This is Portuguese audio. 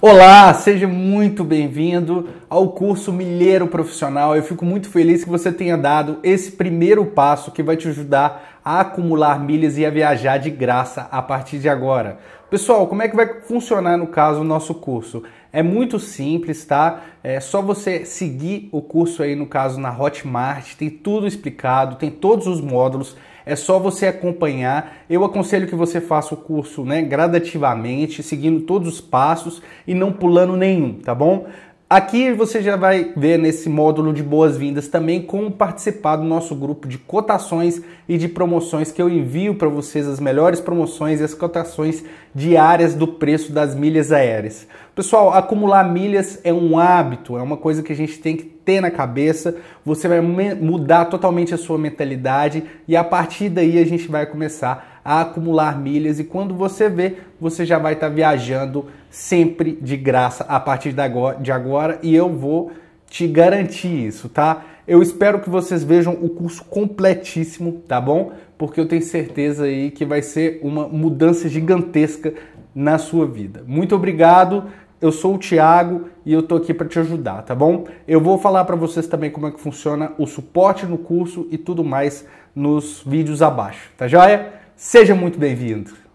Olá, seja muito bem-vindo ao curso Milheiro Profissional. Eu fico muito feliz que você tenha dado esse primeiro passo que vai te ajudar a acumular milhas e a viajar de graça a partir de agora. Pessoal, como é que vai funcionar no caso o nosso curso? É muito simples, tá? É só você seguir o curso aí no caso na Hotmart, tem tudo explicado, tem todos os módulos. É só você acompanhar. Eu aconselho que você faça o curso né, gradativamente, seguindo todos os passos e não pulando nenhum, tá bom? Aqui você já vai ver nesse módulo de boas-vindas também como participar do nosso grupo de cotações e de promoções que eu envio para vocês as melhores promoções e as cotações diárias do preço das milhas aéreas. Pessoal, acumular milhas é um hábito, é uma coisa que a gente tem que ter na cabeça. Você vai mudar totalmente a sua mentalidade e a partir daí a gente vai começar a acumular milhas e quando você vê, você já vai estar tá viajando sempre de graça a partir de agora e eu vou te garantir isso, tá? Eu espero que vocês vejam o curso completíssimo, tá bom? Porque eu tenho certeza aí que vai ser uma mudança gigantesca na sua vida. Muito obrigado. Eu sou o Thiago e eu tô aqui para te ajudar, tá bom? Eu vou falar para vocês também como é que funciona o suporte no curso e tudo mais nos vídeos abaixo, tá joia? Seja muito bem-vindo.